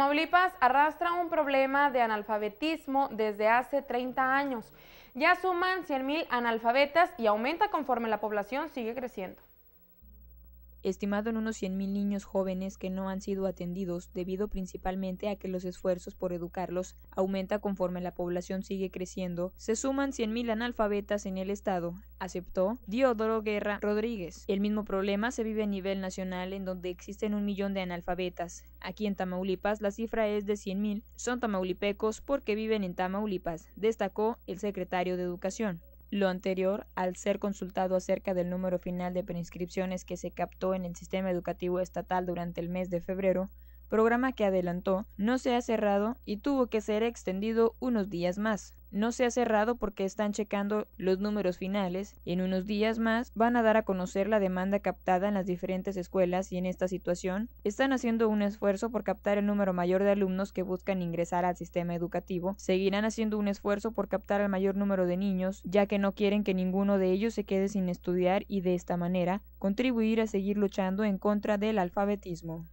Maulipas arrastra un problema de analfabetismo desde hace 30 años. Ya suman 100.000 analfabetas y aumenta conforme la población sigue creciendo estimado en unos 100.000 niños jóvenes que no han sido atendidos debido principalmente a que los esfuerzos por educarlos aumenta conforme la población sigue creciendo, se suman 100.000 analfabetas en el estado, aceptó Diodoro Guerra Rodríguez. El mismo problema se vive a nivel nacional en donde existen un millón de analfabetas. Aquí en Tamaulipas la cifra es de 100.000. Son tamaulipecos porque viven en Tamaulipas, destacó el secretario de Educación. Lo anterior, al ser consultado acerca del número final de preinscripciones que se captó en el sistema educativo estatal durante el mes de febrero, programa que adelantó, no se ha cerrado y tuvo que ser extendido unos días más. No se ha cerrado porque están checando los números finales y en unos días más van a dar a conocer la demanda captada en las diferentes escuelas y en esta situación están haciendo un esfuerzo por captar el número mayor de alumnos que buscan ingresar al sistema educativo. Seguirán haciendo un esfuerzo por captar al mayor número de niños ya que no quieren que ninguno de ellos se quede sin estudiar y de esta manera contribuir a seguir luchando en contra del alfabetismo.